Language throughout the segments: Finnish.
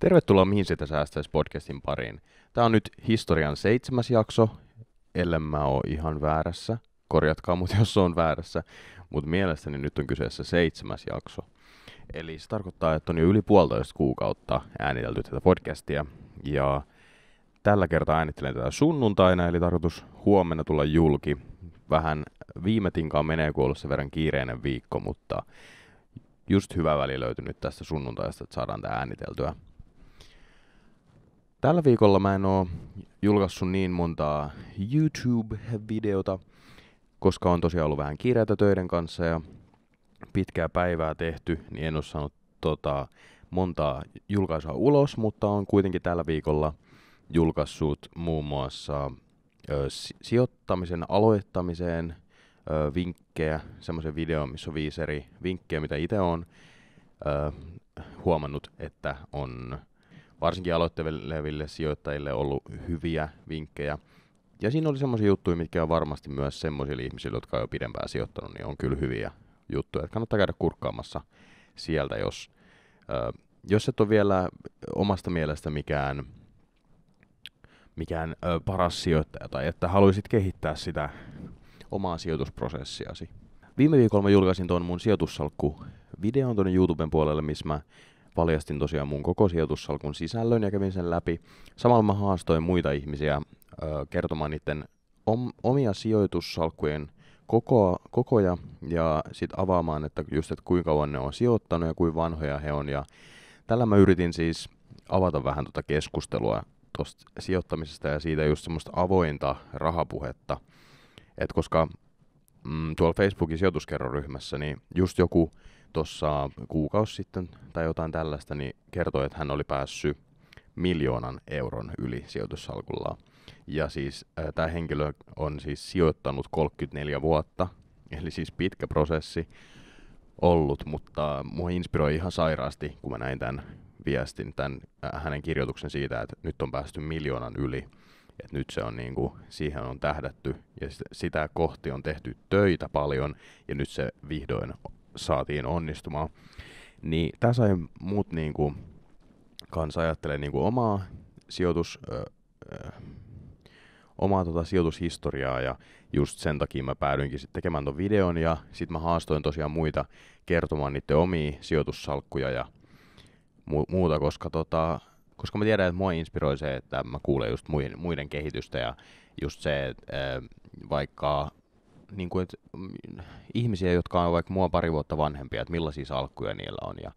Tervetuloa Mihin sitä säästäisi podcastin pariin. Tämä on nyt historian seitsemäs jakso, ellei mä oo ihan väärässä. Korjatkaa mut, jos on väärässä. Mutta mielestäni nyt on kyseessä seitsemäs jakso. Eli se tarkoittaa, että on jo yli puolitoista kuukautta äänitelty tätä podcastia. Ja tällä kertaa äänittelen tätä sunnuntaina, eli tarkoitus huomenna tulla julki. Vähän viime tinkaan menee, kun se verran kiireinen viikko, mutta just hyvä väli löytynyt tästä sunnuntaista, että saadaan tämä ääniteltyä. Tällä viikolla mä en oo julkaissut niin montaa YouTube-videota, koska on tosiaan ollut vähän kiireitä töiden kanssa ja pitkää päivää tehty, niin en oo saanut tota, montaa julkaisua ulos, mutta on kuitenkin tällä viikolla julkaissut muun muassa ö, sijoittamisen aloittamiseen ö, vinkkejä, semmoisen videon, missä on viisi eri vinkkejä, mitä itse on ö, huomannut, että on varsinkin aloitteleville sijoittajille ollut hyviä vinkkejä. Ja siinä oli semmoisia juttuja, mitkä on varmasti myös semmoisille ihmisille, jotka on jo pidempään sijoittanut, niin on kyllä hyviä juttuja. Että kannattaa käydä kurkkaamassa sieltä, jos, äh, jos et ole vielä omasta mielestä mikään, mikään äh, paras sijoittaja tai että haluaisit kehittää sitä omaa sijoitusprosessiasi. Viime viikolla mä julkaisin tuon mun sijoitussalkku videon tuonne YouTuben puolelle, missä mä paljastin tosiaan mun koko sijoitussalkun sisällön ja kävin sen läpi. Samalla mä haastoin muita ihmisiä ö, kertomaan niiden om, omia sijoitussalkkujen kokoa, kokoja ja sitten avaamaan, että just, että kuinka kauan ne on sijoittanut ja kuinka vanhoja he on. Ja tällä mä yritin siis avata vähän tuota keskustelua tuosta sijoittamisesta ja siitä just semmoista avointa rahapuhetta. Et koska mm, tuolla Facebookin sijoituskerroryhmässä, niin just joku tuossa kuukausi sitten tai jotain tällaista, niin kertoi, että hän oli päässyt miljoonan euron yli sijoitussalkullaan. Ja siis äh, tämä henkilö on siis sijoittanut 34 vuotta, eli siis pitkä prosessi ollut, mutta mua inspiroi ihan sairaasti, kun mä näin tämän viestin, tämän äh, hänen kirjoituksen siitä, että nyt on päästy miljoonan yli. että nyt se on niin kuin, siihen on tähdätty ja sitä kohti on tehty töitä paljon ja nyt se vihdoin saatiin onnistumaan. Niin tämä sai muut niin kuin, kanssa ajattelee niin omaa sijoitus, ö, ö, omaa tota sijoitushistoriaa ja just sen takia mä päädyinkin sitten tekemään ton videon ja sitten mä haastoin tosiaan muita kertomaan niiden omia sijoitussalkkuja ja mu- muuta, koska tota, koska mä tiedän, että mua inspiroi se, että mä kuulen just muiden, muiden kehitystä ja just se, että vaikka niin kuin, että, mm, ihmisiä, jotka on vaikka mua pari vuotta vanhempia, että millaisia salkkuja niillä on. Ja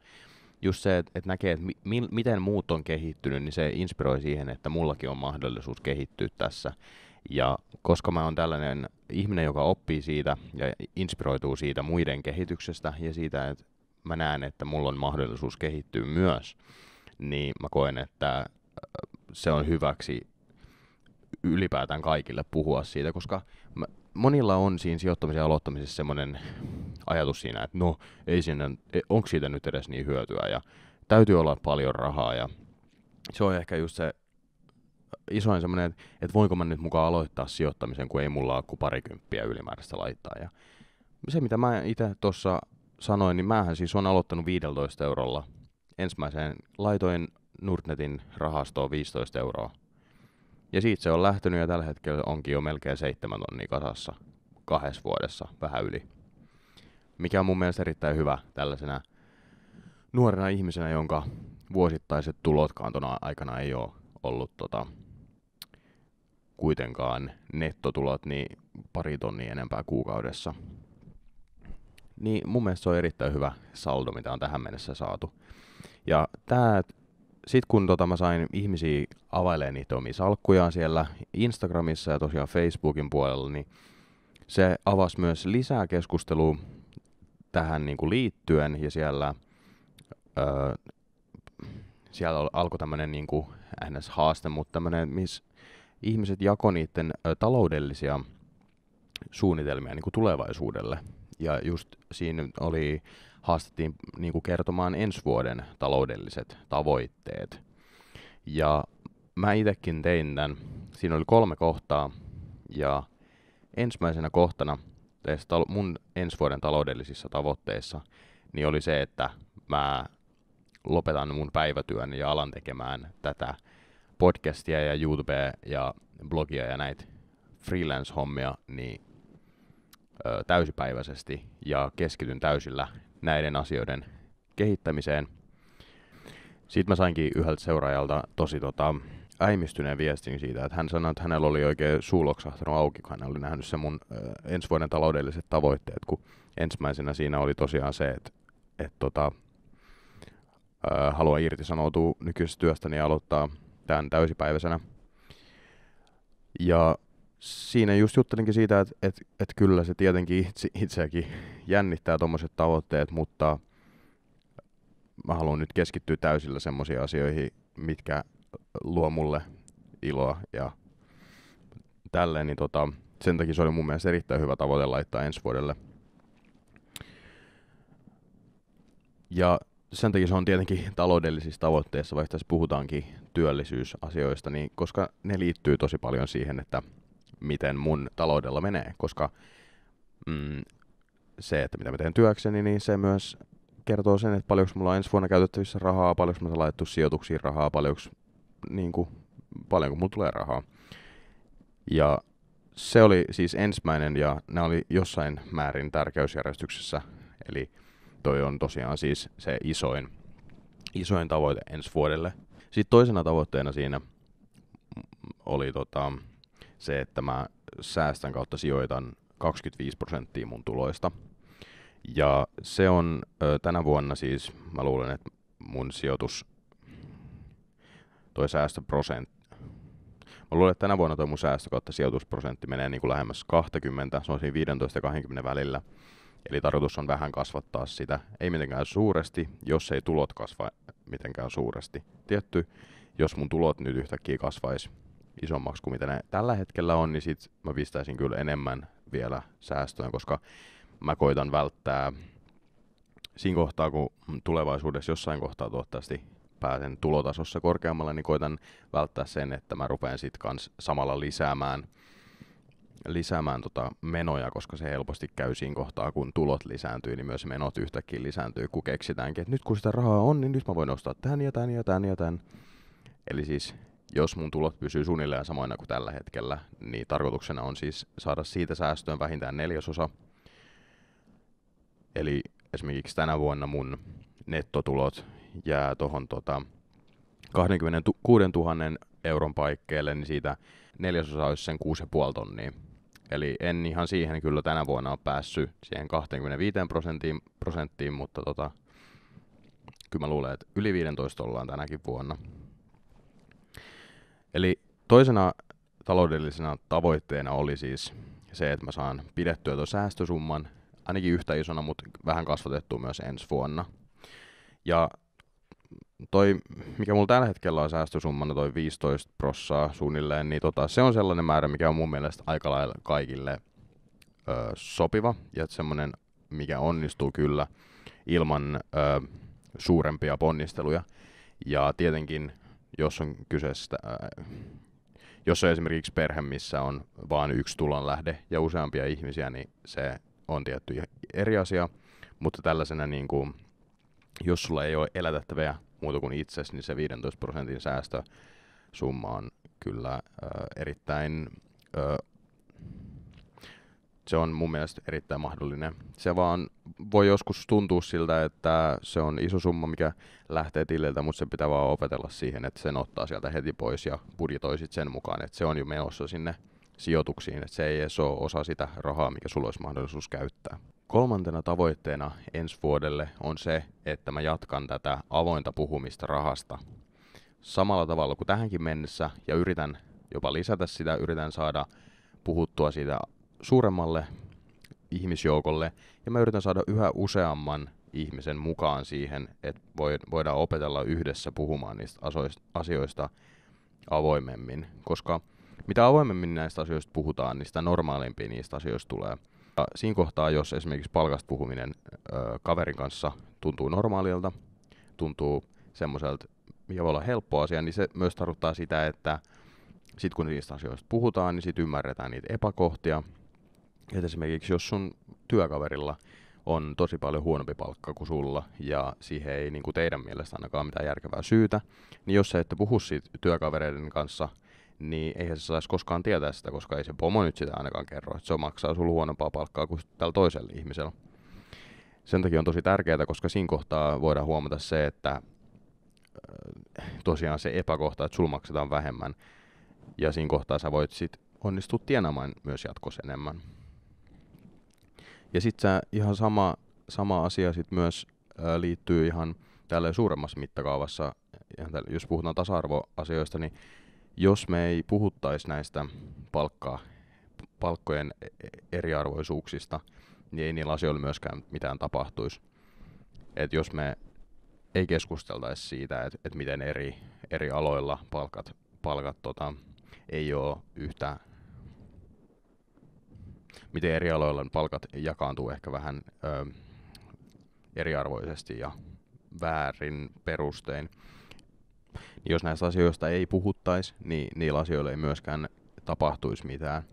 just se, että, että näkee, että mi, miten muut on kehittynyt, niin se inspiroi siihen, että mullakin on mahdollisuus kehittyä tässä. Ja koska mä oon tällainen ihminen, joka oppii siitä ja inspiroituu siitä muiden kehityksestä ja siitä, että mä näen, että mulla on mahdollisuus kehittyä myös, niin mä koen, että se on hyväksi ylipäätään kaikille puhua siitä, koska mä, monilla on siinä sijoittamisen ja aloittamisessa semmoinen ajatus siinä, että no ei siinä, e, onko siitä nyt edes niin hyötyä ja täytyy olla paljon rahaa ja se on ehkä just se isoin semmoinen, että, että voinko mä nyt mukaan aloittaa sijoittamisen, kun ei mulla ole kuin parikymppiä ylimääräistä laittaa. Ja se, mitä mä itse tuossa sanoin, niin mähän siis on aloittanut 15 eurolla. Ensimmäiseen laitoin Nordnetin rahastoon 15 euroa ja siitä se on lähtenyt ja tällä hetkellä onkin jo melkein seitsemän tonnia kasassa kahdessa vuodessa, vähän yli. Mikä on mun mielestä erittäin hyvä tällaisena nuorena ihmisenä, jonka vuosittaiset tulotkaan tuona aikana ei ole ollut tota, kuitenkaan nettotulot niin pari tonnia enempää kuukaudessa. Niin mun mielestä se on erittäin hyvä saldo, mitä on tähän mennessä saatu. Ja tämä sitten kun tota, mä sain ihmisiä availemaan niitä omia salkkujaan siellä Instagramissa ja tosiaan Facebookin puolella, niin se avasi myös lisää keskustelua tähän niin kuin liittyen ja siellä, ö, siellä alkoi tämmöinen niin kuin NS-haaste, mutta tämmöinen, missä ihmiset jakoi niiden ö, taloudellisia suunnitelmia niin kuin tulevaisuudelle. Ja just siinä oli, haastettiin niin kuin kertomaan ensi vuoden taloudelliset tavoitteet. Ja mä itsekin tein tämän. Siinä oli kolme kohtaa ja ensimmäisenä kohtana mun ensi vuoden taloudellisissa tavoitteissa niin oli se, että mä lopetan mun päivätyön ja alan tekemään tätä podcastia ja YouTubea ja blogia ja näitä freelance-hommia niin täysipäiväisesti ja keskityn täysillä näiden asioiden kehittämiseen. Sitten mä sainkin yhdeltä seuraajalta tosi tota, äimistyneen viestin siitä, että hän sanoi, että hänellä oli oikein suuloksahtanut auki, kun hän oli nähnyt se mun ö, ensi vuoden taloudelliset tavoitteet, kun ensimmäisenä siinä oli tosiaan se, että et, tota, haluan irtisanoutua nykyisestä työstäni ja aloittaa tämän täysipäiväisenä. Ja siinä just juttelinkin siitä, että et, et kyllä se tietenkin itse, itseäkin jännittää tuommoiset tavoitteet, mutta mä haluan nyt keskittyä täysillä semmoisiin asioihin, mitkä luo mulle iloa ja tälleen, niin tota, sen takia se oli mun mielestä erittäin hyvä tavoite laittaa ensi vuodelle. Ja sen takia se on tietenkin taloudellisissa tavoitteissa, vaikka tässä puhutaankin työllisyysasioista, niin koska ne liittyy tosi paljon siihen, että miten mun taloudella menee, koska mm, se, että mitä mä teen työkseni, niin se myös kertoo sen, että paljonko mulla on ensi vuonna käytettävissä rahaa, paljonko mä saan laittu sijoituksiin rahaa, paljonko, niin kuin, paljonko mulla tulee rahaa. Ja se oli siis ensimmäinen ja nämä oli jossain määrin tärkeysjärjestyksessä. Eli toi on tosiaan siis se isoin, isoin tavoite ensi vuodelle. Sitten toisena tavoitteena siinä oli tota, se, että mä säästän kautta sijoitan 25 prosenttia mun tuloista. Ja se on ö, tänä vuonna siis, mä luulen, että mun sijoitus, toi säästöprosentti, Mä luulen, että tänä vuonna tuo mun säästö kautta sijoitusprosentti menee niin kuin lähemmäs 20, se on siinä 15 ja 20 välillä. Eli tarkoitus on vähän kasvattaa sitä, ei mitenkään suuresti, jos ei tulot kasva mitenkään suuresti. Tietty, jos mun tulot nyt yhtäkkiä kasvaisi isommaksi kuin mitä ne tällä hetkellä on, niin sit mä pistäisin kyllä enemmän vielä säästöön, koska mä koitan välttää siinä kohtaa, kun tulevaisuudessa jossain kohtaa toivottavasti pääsen tulotasossa korkeammalle, niin koitan välttää sen, että mä rupean sitten kans samalla lisäämään, lisäämään tota menoja, koska se helposti käy siinä kohtaa, kun tulot lisääntyy, niin myös menot yhtäkkiä lisääntyy, kun keksitäänkin, että nyt kun sitä rahaa on, niin nyt mä voin ostaa tän ja tän ja tän ja tän. Eli siis jos mun tulot pysyy suunnilleen samoina kuin tällä hetkellä, niin tarkoituksena on siis saada siitä säästöön vähintään neljäsosa. Eli esimerkiksi tänä vuonna mun nettotulot jää tuohon tota 26 000 euron paikkeelle, niin siitä neljäsosa olisi sen 6,5 tonnia. Eli en ihan siihen kyllä tänä vuonna ole päässyt siihen 25 prosenttiin, prosenttiin mutta tota, kyllä mä luulen, että yli 15 ollaan tänäkin vuonna. Eli toisena taloudellisena tavoitteena oli siis se, että mä saan pidettyä tuon säästösumman ainakin yhtä isona, mutta vähän kasvatettua myös ensi vuonna. Ja toi, mikä mulla tällä hetkellä on säästösummana, toi 15 prossaa suunnilleen, niin tota, se on sellainen määrä, mikä on mun mielestä aika lailla kaikille ö, sopiva ja semmoinen, mikä onnistuu kyllä ilman ö, suurempia ponnisteluja. Ja tietenkin jos on kyseessä, äh, jos on esimerkiksi perhe, missä on vain yksi tulonlähde ja useampia ihmisiä, niin se on tietty eri asia, mutta tällaisena niin kuin, jos sulla ei ole elätettäviä muuta kuin itsesi, niin se 15 prosentin säästösumma on kyllä äh, erittäin äh, se on mun mielestä erittäin mahdollinen. Se vaan voi joskus tuntua siltä, että se on iso summa, mikä lähtee tililtä, mutta se pitää vaan opetella siihen, että sen ottaa sieltä heti pois ja budjetoi sit sen mukaan, että se on jo menossa sinne sijoituksiin, että se ei edes ole osa sitä rahaa, mikä sulla olisi mahdollisuus käyttää. Kolmantena tavoitteena ensi vuodelle on se, että mä jatkan tätä avointa puhumista rahasta samalla tavalla kuin tähänkin mennessä ja yritän jopa lisätä sitä, yritän saada puhuttua siitä suuremmalle ihmisjoukolle, ja mä yritän saada yhä useamman ihmisen mukaan siihen, että voidaan opetella yhdessä puhumaan niistä asioista avoimemmin, koska mitä avoimemmin näistä asioista puhutaan, niin sitä normaalimpia niistä asioista tulee. Ja siinä kohtaa, jos esimerkiksi palkasta puhuminen ö, kaverin kanssa tuntuu normaalilta, tuntuu semmoiselta, mikä voi olla helppo asia, niin se myös tarkoittaa sitä, että sitten kun niistä asioista puhutaan, niin sitten ymmärretään niitä epäkohtia, että esimerkiksi jos sun työkaverilla on tosi paljon huonompi palkka kuin sulla ja siihen ei niin kuin teidän mielestä ainakaan mitään järkevää syytä, niin jos sä ette puhu siitä työkavereiden kanssa, niin eihän se saisi koskaan tietää sitä, koska ei se pomo nyt sitä ainakaan kerro, että se maksaa sulla huonompaa palkkaa kuin tällä toisella ihmisellä. Sen takia on tosi tärkeää, koska siinä kohtaa voidaan huomata se, että äh, tosiaan se epäkohta, että sulla maksetaan vähemmän, ja siinä kohtaa sä voit sitten onnistua tienaamaan myös jatkossa enemmän. Ja sitten ihan sama, sama asia sit myös ää, liittyy ihan tälle suuremmassa mittakaavassa, ihan tälle, jos puhutaan tasa-arvoasioista, niin jos me ei puhuttaisi näistä palkkaa, palkkojen e, eriarvoisuuksista, niin ei niillä asioilla myöskään mitään tapahtuisi. Et jos me ei keskusteltaisi siitä, että et miten eri, eri aloilla palkat, palkat tota, ei ole yhtä miten eri aloilla palkat jakaantuu ehkä vähän ö, eriarvoisesti ja väärin perustein. Niin jos näistä asioista ei puhuttaisi, niin niillä asioilla ei myöskään tapahtuisi mitään.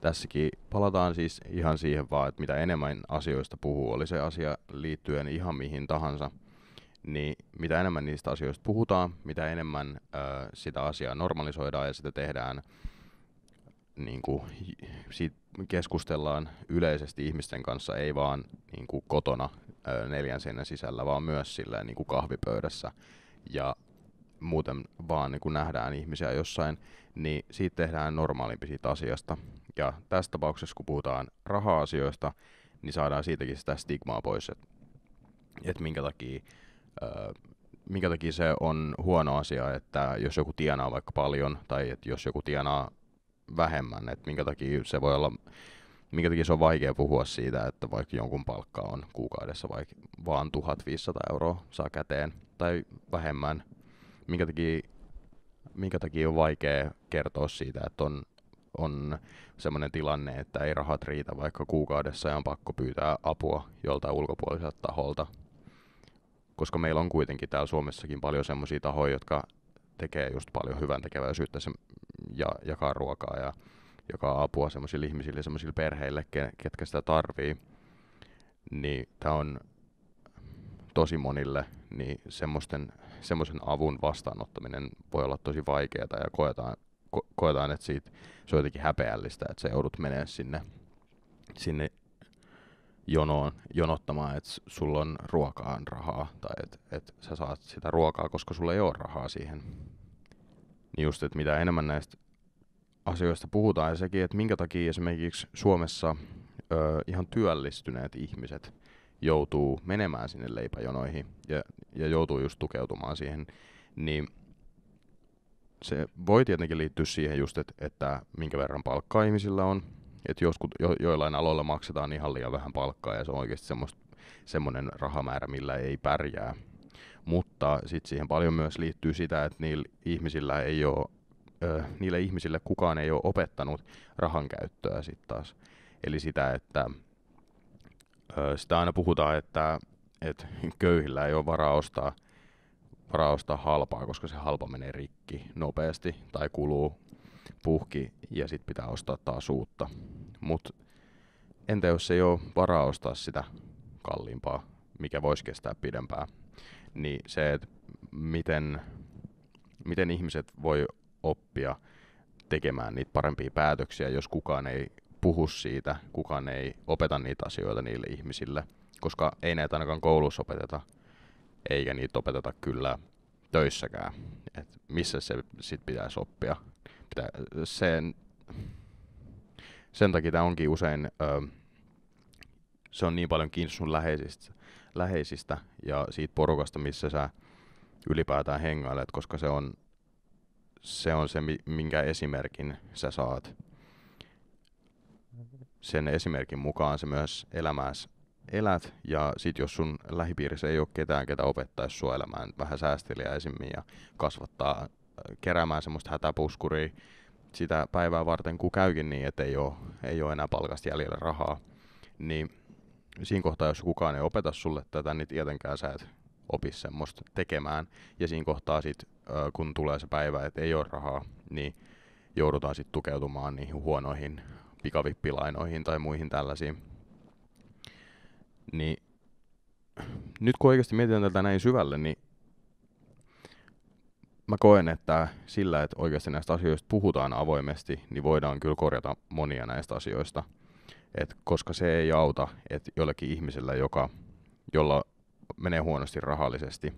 Tässäkin palataan siis ihan siihen vaan, että mitä enemmän asioista puhuu, oli se asia liittyen ihan mihin tahansa, niin mitä enemmän niistä asioista puhutaan, mitä enemmän ö, sitä asiaa normalisoidaan ja sitä tehdään niin kuin, siitä keskustellaan yleisesti ihmisten kanssa, ei vaan niin kuin kotona neljän seinän sisällä, vaan myös silleen, niin kuin kahvipöydässä. Ja muuten vaan niin kuin nähdään ihmisiä jossain, niin siitä tehdään normaalimpi siitä asiasta. Ja tässä tapauksessa, kun puhutaan raha-asioista, niin saadaan siitäkin sitä stigmaa pois, että et minkä takia minkä takia se on huono asia, että jos joku tienaa vaikka paljon, tai että jos joku tienaa vähemmän, että minkä takia se voi olla, minkä takia se on vaikea puhua siitä, että vaikka jonkun palkka on kuukaudessa vaikka vaan 1500 euroa saa käteen tai vähemmän, minkä takia, minkä takia on vaikea kertoa siitä, että on, on sellainen tilanne, että ei rahat riitä vaikka kuukaudessa ja on pakko pyytää apua joltain ulkopuoliselta taholta, koska meillä on kuitenkin täällä Suomessakin paljon semmoisia tahoja, jotka tekee just paljon hyvän tekeväisyyttä ja jakaa ruokaa ja joka apua sellaisille ihmisille, sellaisille perheille, ketkä sitä tarvii, niin tämä on tosi monille, niin semmoisten, semmoisen avun vastaanottaminen voi olla tosi vaikeaa ja koetaan, ko- koetaan että siitä, se on jotenkin häpeällistä, että sä joudut menemään sinne, sinne jonoon jonottamaan, että sulla on ruokaan rahaa tai että et sä saat sitä ruokaa, koska sulla ei ole rahaa siihen. Niin just, että mitä enemmän näistä asioista puhutaan ja sekin, että minkä takia esimerkiksi Suomessa ö, ihan työllistyneet ihmiset joutuu menemään sinne leipäjonoihin ja, ja joutuu just tukeutumaan siihen, niin se voi tietenkin liittyä siihen just, että, että minkä verran palkkaa ihmisillä on – että joskus, jo, joillain aloilla maksetaan ihan liian vähän palkkaa ja se on oikeasti semmoinen rahamäärä, millä ei pärjää. Mutta sitten siihen paljon myös liittyy sitä, että niillä ihmisillä ei ole, ö, niille ihmisille kukaan ei ole opettanut rahan käyttöä sitten taas. Eli sitä, että ö, sitä aina puhutaan, että, että köyhillä ei ole varaa ostaa, varaa ostaa halpaa, koska se halpa menee rikki nopeasti tai kuluu puhki ja sit pitää ostaa taas uutta. Mut entä jos ei ole varaa ostaa sitä kalliimpaa, mikä voisi kestää pidempään, niin se, että miten, miten ihmiset voi oppia tekemään niitä parempia päätöksiä, jos kukaan ei puhu siitä, kukaan ei opeta niitä asioita niille ihmisille, koska ei näitä ainakaan koulussa opeteta, eikä niitä opeteta kyllä töissäkään, että missä se sitten pitäisi oppia sen, sen takia tämä onkin usein, ö, se on niin paljon kiinni sun läheisistä, läheisistä ja siitä porukasta, missä sä ylipäätään hengailet, koska se on se, on se minkä esimerkin sä saat. Sen esimerkin mukaan se myös elämässä elät, ja sit jos sun lähipiirissä ei ole ketään, ketä opettaisi sua elämään vähän säästeliäisemmin ja kasvattaa keräämään semmoista hätäpuskuria sitä päivää varten, kun käykin niin, että ei ole, ei ole enää palkasta jäljellä rahaa. Niin siinä kohtaa, jos kukaan ei opeta sulle tätä, niin tietenkään sä et opi semmoista tekemään. Ja siinä kohtaa sit, kun tulee se päivä, että ei ole rahaa, niin joudutaan sitten tukeutumaan niihin huonoihin pikavippilainoihin tai muihin tällaisiin. Niin nyt kun oikeasti mietitään tätä näin syvälle, niin mä koen, että sillä, että oikeasti näistä asioista puhutaan avoimesti, niin voidaan kyllä korjata monia näistä asioista. Et koska se ei auta, että jollekin ihmisellä, joka, jolla menee huonosti rahallisesti,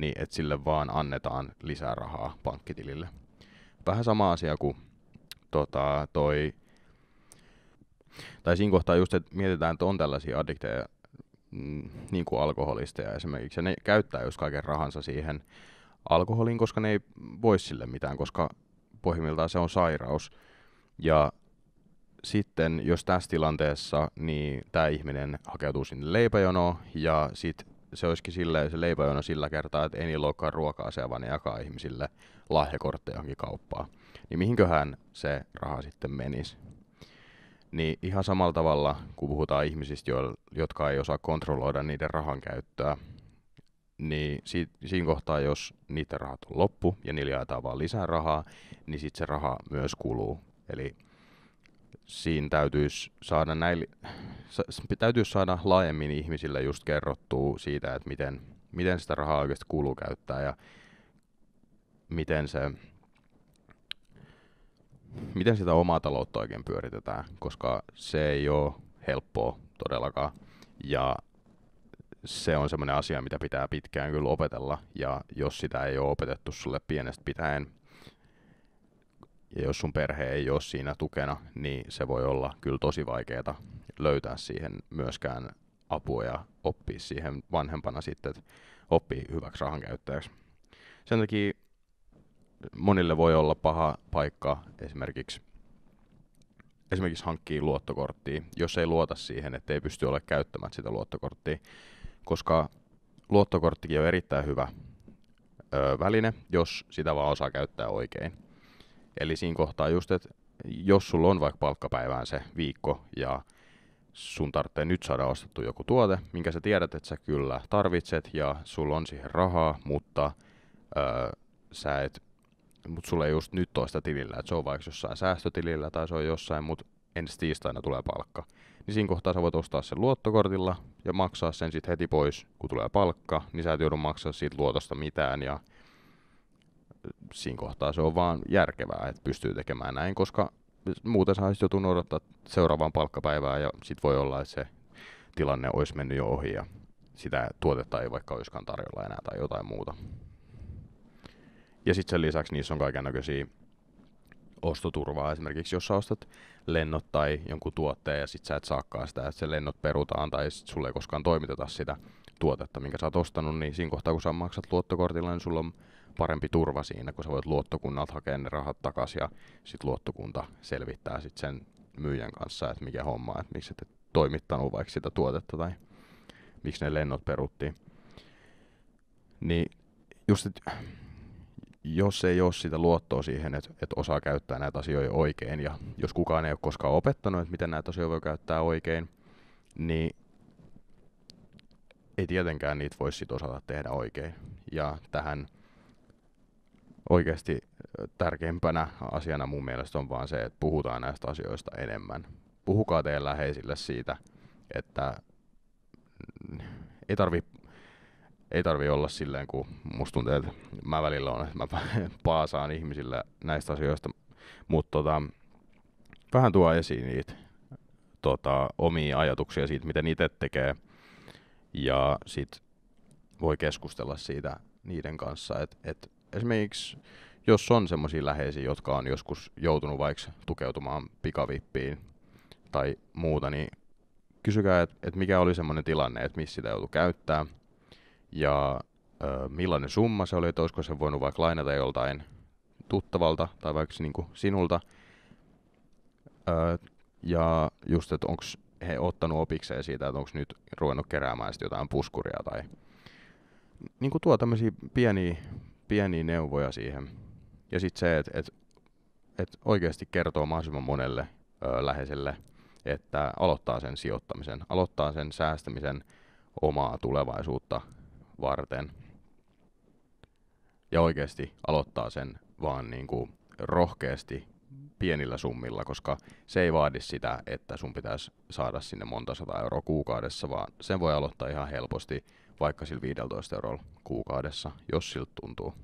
niin että sille vaan annetaan lisää rahaa pankkitilille. Vähän sama asia kuin tota, toi, tai siinä kohtaa just, että mietitään, että on tällaisia addikteja, mm, niin kuin alkoholisteja esimerkiksi, ja ne käyttää just kaiken rahansa siihen alkoholiin, koska ne ei voi sille mitään, koska pohjimmiltaan se on sairaus. Ja sitten jos tässä tilanteessa, niin tämä ihminen hakeutuu sinne leipäjonoon ja sitten se olisikin silleen, se leipäjono sillä kertaa, että ei niillä olekaan ruokaa se, vaan ne jakaa ihmisille lahjakortteja johonkin kauppaan. Niin mihinköhän se raha sitten menisi? Niin ihan samalla tavalla, kun puhutaan ihmisistä, jotka ei osaa kontrolloida niiden rahan käyttöä, niin si- siinä kohtaa, jos niitä rahat on loppu ja niillä jaetaan vaan lisää rahaa, niin sitten se raha myös kuluu. Eli siinä täytyisi saada, näil, sa- täytyisi saada laajemmin ihmisille just kerrottua siitä, että miten, miten sitä rahaa oikeasti kuluu käyttää ja miten se miten sitä omaa taloutta oikein pyöritetään, koska se ei ole helppoa todellakaan. Ja se on semmoinen asia, mitä pitää pitkään kyllä opetella, ja jos sitä ei ole opetettu sulle pienestä pitäen, ja jos sun perhe ei ole siinä tukena, niin se voi olla kyllä tosi vaikeaa löytää siihen myöskään apua ja oppia siihen vanhempana sitten, että oppii hyväksi rahankäyttäjäksi. Sen takia monille voi olla paha paikka esimerkiksi esimerkiksi hankkii luottokorttia, jos ei luota siihen, että ei pysty ole käyttämään sitä luottokorttia, koska luottokorttikin on erittäin hyvä ö, väline, jos sitä vaan osaa käyttää oikein. Eli siinä kohtaa just, että jos sulla on vaikka palkkapäivään se viikko ja sun tarvitsee nyt saada ostettu joku tuote, minkä sä tiedät, että sä kyllä tarvitset ja sulla on siihen rahaa, mutta ö, sä et, mut sulla ei just nyt toista tilillä, että se on vaikka jossain säästötilillä tai se on jossain, mutta ensi tiistaina tulee palkka. Niin siinä kohtaa sä voit ostaa sen luottokortilla ja maksaa sen sitten heti pois, kun tulee palkka, niin sä et joudu maksaa siitä luotosta mitään ja siinä kohtaa se on vaan järkevää, että pystyy tekemään näin, koska muuten sä olisit joutunut odottaa seuraavaan palkkapäivään ja sit voi olla, että se tilanne olisi mennyt jo ohi ja sitä tuotetta ei vaikka olisikaan tarjolla enää tai jotain muuta. Ja sitten sen lisäksi niissä on kaiken näköisiä ostoturvaa esimerkiksi, jos sä ostat lennot tai jonkun tuotteen ja sit sä et saakaan sitä, että se lennot perutaan tai sit sulle ei koskaan toimiteta sitä tuotetta, minkä sä oot ostanut, niin siinä kohtaa kun sä maksat luottokortilla, niin sulla on parempi turva siinä, kun sä voit luottokunnalta hakea ne rahat takaisin ja sit luottokunta selvittää sit sen myyjän kanssa, että mikä homma, että miksi et toimittanut vaikka sitä tuotetta tai miksi ne lennot peruttiin. Niin just, että jos ei ole sitä luottoa siihen, että, että osaa käyttää näitä asioita oikein, ja jos kukaan ei ole koskaan opettanut, että miten näitä asioita voi käyttää oikein, niin ei tietenkään niitä voisi sit osata tehdä oikein. Ja tähän oikeasti tärkeimpänä asiana mun mielestä on vaan se, että puhutaan näistä asioista enemmän. Puhukaa teidän läheisille siitä, että ei tarvitse ei tarvi olla silleen, kun musta tuntuu, että mä välillä on, että mä paasaan ihmisillä näistä asioista, mutta tota, vähän tuo esiin niitä tota, omia ajatuksia siitä, miten itse tekee, ja sit voi keskustella siitä niiden kanssa, että et esimerkiksi jos on semmoisia läheisiä, jotka on joskus joutunut vaikka tukeutumaan pikavippiin tai muuta, niin kysykää, että et mikä oli semmoinen tilanne, että missä sitä joutui käyttää – ja ö, millainen summa se oli, että olisiko se voinut vaikka lainata joltain tuttavalta tai vaikka niin kuin sinulta. Ö, ja just, että onko he ottanut opikseen siitä, että onko nyt ruvennut keräämään jotain puskuria tai niin kuin tuo tämmöisiä pieniä, pieniä neuvoja siihen. Ja sitten se, että et, et oikeasti kertoo mahdollisimman monelle ö, läheiselle, että aloittaa sen sijoittamisen, aloittaa sen säästämisen omaa tulevaisuutta varten. Ja oikeasti aloittaa sen vaan niin kuin rohkeasti pienillä summilla, koska se ei vaadi sitä, että sun pitäisi saada sinne monta sata euroa kuukaudessa, vaan sen voi aloittaa ihan helposti, vaikka sillä 15 eurolla kuukaudessa, jos siltä tuntuu.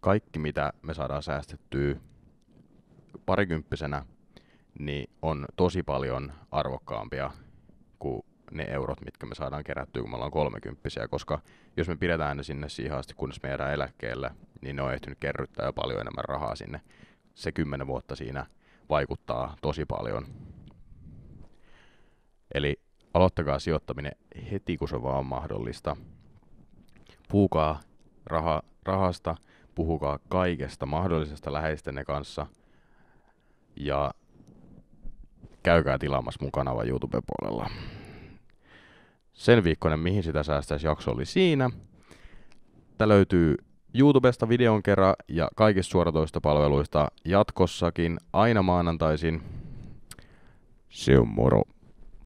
Kaikki, mitä me saadaan säästettyä parikymppisenä, niin on tosi paljon arvokkaampia kuin ne eurot, mitkä me saadaan kerättyä, kun me ollaan kolmekymppisiä, koska jos me pidetään ne sinne siihen asti, kunnes me jäädään eläkkeelle, niin ne on ehtinyt kerryttää jo paljon enemmän rahaa sinne. Se kymmenen vuotta siinä vaikuttaa tosi paljon. Eli aloittakaa sijoittaminen heti, kun se vaan on mahdollista. Puhukaa raha, rahasta, puhukaa kaikesta mahdollisesta läheistenne kanssa ja käykää tilaamassa mun kanava YouTube-puolella sen viikkoinen, mihin sitä säästäisi jakso oli siinä. Tämä löytyy YouTubesta videon kerran ja kaikista suoratoista palveluista jatkossakin aina maanantaisin. Se on moro.